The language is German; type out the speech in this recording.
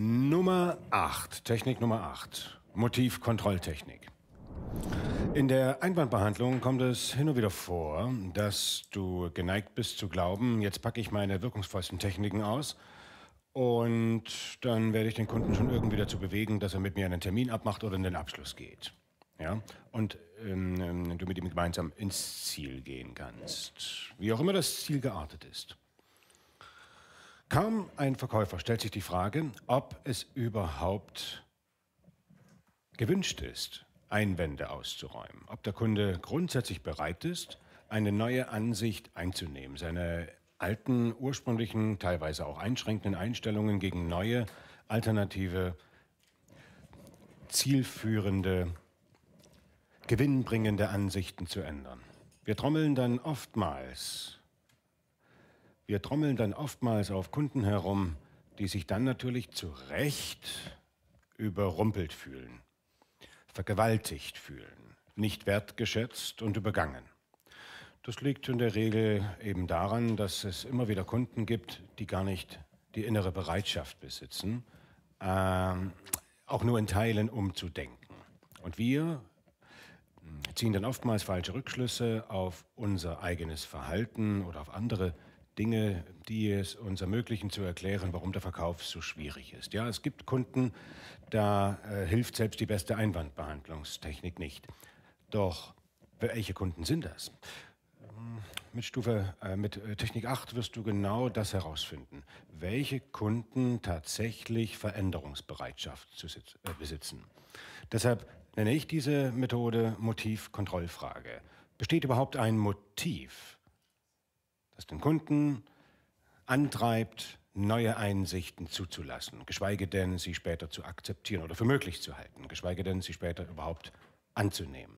Nummer 8, Technik Nummer 8, Motivkontrolltechnik. In der Einwandbehandlung kommt es hin und wieder vor, dass du geneigt bist zu glauben, jetzt packe ich meine wirkungsvollsten Techniken aus und dann werde ich den Kunden schon irgendwie dazu bewegen, dass er mit mir einen Termin abmacht oder in den Abschluss geht. Ja? Und ähm, ähm du mit ihm gemeinsam ins Ziel gehen kannst, wie auch immer das Ziel geartet ist. Kaum ein Verkäufer stellt sich die Frage, ob es überhaupt gewünscht ist, Einwände auszuräumen, ob der Kunde grundsätzlich bereit ist, eine neue Ansicht einzunehmen, seine alten, ursprünglichen, teilweise auch einschränkenden Einstellungen gegen neue, alternative, zielführende, gewinnbringende Ansichten zu ändern. Wir trommeln dann oftmals wir trommeln dann oftmals auf Kunden herum, die sich dann natürlich zu Recht überrumpelt fühlen, vergewaltigt fühlen, nicht wertgeschätzt und übergangen. Das liegt in der Regel eben daran, dass es immer wieder Kunden gibt, die gar nicht die innere Bereitschaft besitzen, ähm, auch nur in Teilen umzudenken. Und wir ziehen dann oftmals falsche Rückschlüsse auf unser eigenes Verhalten oder auf andere Dinge, die es uns ermöglichen zu erklären, warum der Verkauf so schwierig ist. Ja, es gibt Kunden, da äh, hilft selbst die beste Einwandbehandlungstechnik nicht. Doch welche Kunden sind das? Hm, mit Stufe, äh, mit äh, Technik 8 wirst du genau das herausfinden, welche Kunden tatsächlich Veränderungsbereitschaft sitz, äh, besitzen. Deshalb nenne ich diese Methode Motivkontrollfrage. Besteht überhaupt ein Motiv das den Kunden antreibt, neue Einsichten zuzulassen, geschweige denn sie später zu akzeptieren oder für möglich zu halten, geschweige denn sie später überhaupt anzunehmen.